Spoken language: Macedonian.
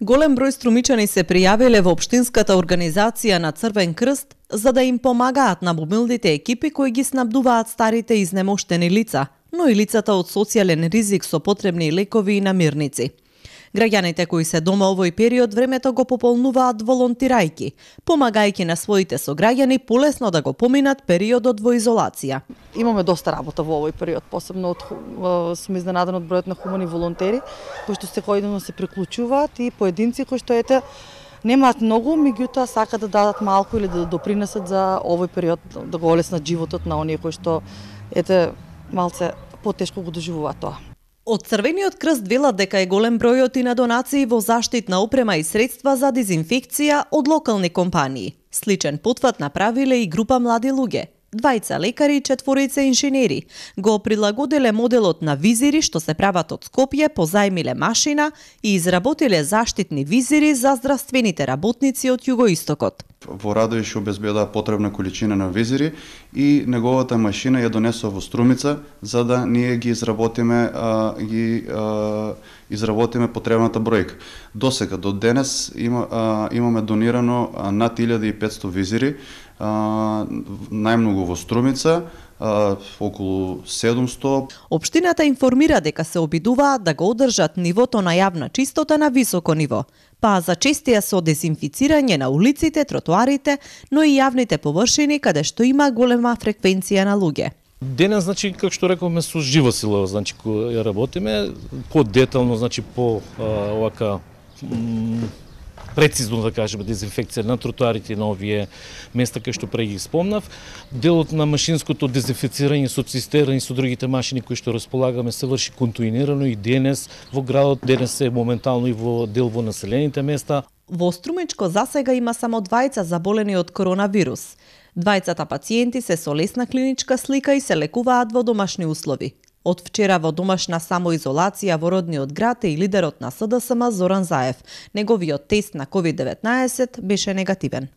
Голем број струмичани се пријавиле во Обштинската организација на Црвен крст за да им помагаат на бомилдите екипи кои ги снабдуваат старите изнемоштени лица, но и лицата од социјален ризик со потребни лекови и намирници. Граѓаните кои се дома овој период времето го пополнуваат волонтирајки, помагајки на своите сограѓани полесно да го поминат периодот во изолација. Имаме доста работа во овој период, посебно од, сум изненаден од бројот на хумани волонтери, кои што се секојдневно се приклучуваат и поединци кои што ете немаат многу, меѓутоа сакаат да дадат малку или да допринесат за овој период да го олеснат животот на оние кои што ете малце потешко го доживуваат тоа. Од Црвениот крст велат дека е голем бројот и на донации во заштитна опрема и средства за дезинфекција од локални компании. Сличен потфат направиле и група млади луѓе. Двајца лекари и четворица инженери го прилагоделе моделот на визири што се прават од Скопје, позајмиле машина и изработиле заштитни визири за здравствените работници од југоистокот во Радовиш обезбедува потребна количина на визири и неговата машина ја донесува во Струмица за да ние ги изработиме а, ги а, изработиме потребната бројка. Досега до денес има, а, имаме донирано над 1500 визири, а, најмногу во Струмица, а, околу 700. Обштината информира дека се обидуваат да го одржат нивото на јавна чистота на високо ниво, па за честија со дезинфицирање на улиците, тротоарите, но и јавните површини каде што има голема фреквенција на луѓе. Денес, значи, како што рековме, со жива сила, значи, која работиме, по-детално, значи, по, а, овака, прецизно да кажеме дезинфекција на тротуарите на овие места кај што преги ги спомнав. Делот на машинското дезинфекцирање со цистерни и со другите машини кои што располагаме се врши контуинирано и денес во градот, денес е моментално и во дел во населените места. Во за засега има само двајца заболени од коронавирус. Двајцата пациенти се со лесна клиничка слика и се лекуваат во домашни услови. Од вчера во домашна самоизолација во родниот град е и лидерот на СДСМ Зоран Заев. Неговиот тест на COVID-19 беше негативен.